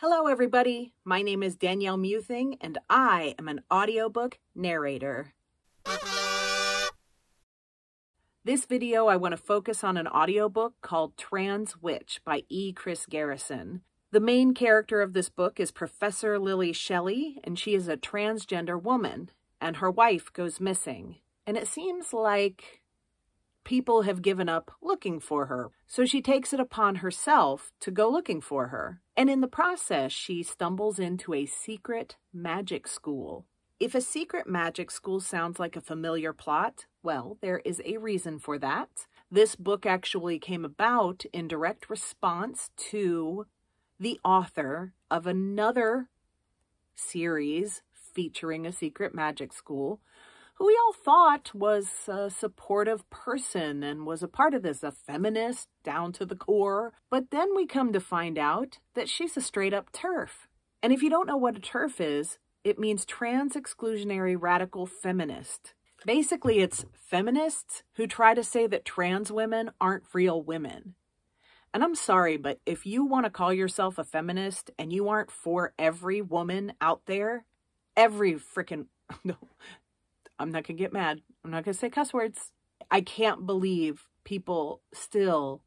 Hello, everybody. My name is Danielle Muthing, and I am an audiobook narrator. This video, I want to focus on an audiobook called Trans Witch by E. Chris Garrison. The main character of this book is Professor Lily Shelley, and she is a transgender woman, and her wife goes missing. And it seems like people have given up looking for her. So she takes it upon herself to go looking for her. And in the process, she stumbles into a secret magic school. If a secret magic school sounds like a familiar plot, well, there is a reason for that. This book actually came about in direct response to the author of another series featuring a secret magic school who we all thought was a supportive person and was a part of this, a feminist down to the core. But then we come to find out that she's a straight up turf. And if you don't know what a turf is, it means trans exclusionary radical feminist. Basically, it's feminists who try to say that trans women aren't real women. And I'm sorry, but if you want to call yourself a feminist and you aren't for every woman out there, every freaking, no, I'm not going to get mad. I'm not going to say cuss words. I can't believe people still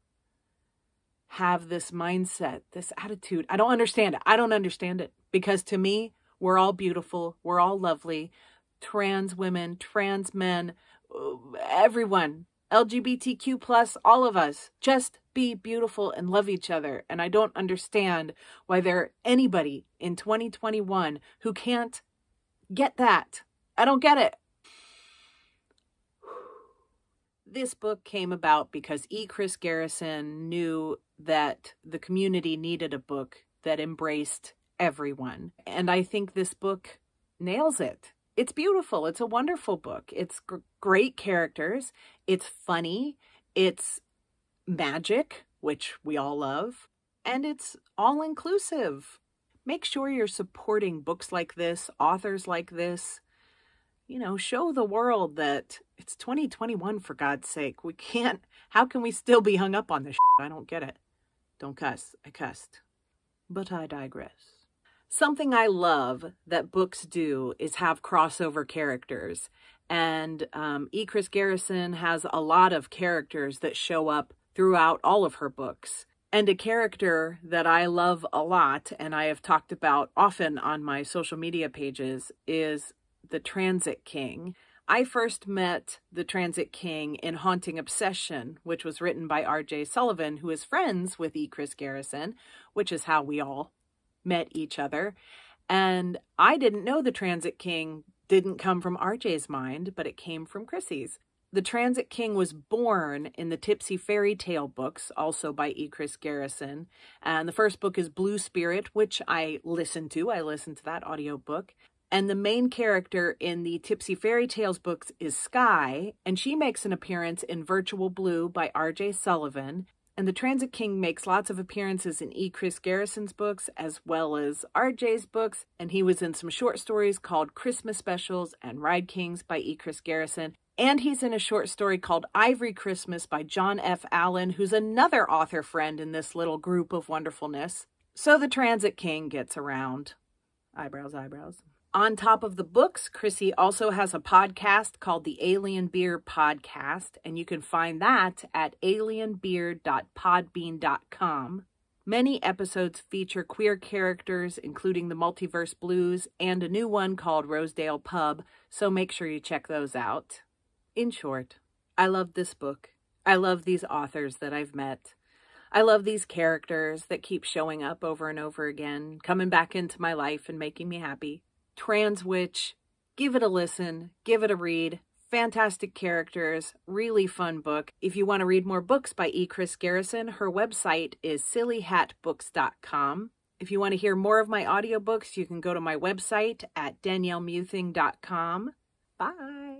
have this mindset, this attitude. I don't understand it. I don't understand it because to me, we're all beautiful. We're all lovely. Trans women, trans men, everyone, LGBTQ plus, all of us, just be beautiful and love each other. And I don't understand why there anybody in 2021 who can't get that. I don't get it. This book came about because E. Chris Garrison knew that the community needed a book that embraced everyone. And I think this book nails it. It's beautiful. It's a wonderful book. It's gr great characters. It's funny. It's magic, which we all love. And it's all inclusive. Make sure you're supporting books like this, authors like this you know, show the world that it's 2021 for God's sake. We can't, how can we still be hung up on this? Shit? I don't get it. Don't cuss. I cussed. But I digress. Something I love that books do is have crossover characters. And um, E. Chris Garrison has a lot of characters that show up throughout all of her books. And a character that I love a lot and I have talked about often on my social media pages is the Transit King. I first met the Transit King in Haunting Obsession, which was written by R.J. Sullivan, who is friends with E. Chris Garrison, which is how we all met each other. And I didn't know the Transit King didn't come from R.J.'s mind, but it came from Chrissy's. The Transit King was born in the Tipsy Fairy Tale books, also by E. Chris Garrison. And the first book is Blue Spirit, which I listened to. I listened to that audiobook. And the main character in the Tipsy Fairy Tales books is Sky, and she makes an appearance in Virtual Blue by R.J. Sullivan. And the Transit King makes lots of appearances in E. Chris Garrison's books as well as R.J.'s books, and he was in some short stories called Christmas Specials and Ride Kings by E. Chris Garrison. And he's in a short story called Ivory Christmas by John F. Allen, who's another author friend in this little group of wonderfulness. So the Transit King gets around. Eyebrows, eyebrows. On top of the books, Chrissy also has a podcast called the Alien Beer Podcast, and you can find that at alienbeer.podbean.com. Many episodes feature queer characters, including the Multiverse Blues and a new one called Rosedale Pub, so make sure you check those out. In short, I love this book. I love these authors that I've met. I love these characters that keep showing up over and over again, coming back into my life and making me happy. Trans Witch. Give it a listen, give it a read. Fantastic characters, really fun book. If you want to read more books by E. Chris Garrison, her website is sillyhatbooks.com. If you want to hear more of my audiobooks, you can go to my website at daniellemuthing.com. Bye.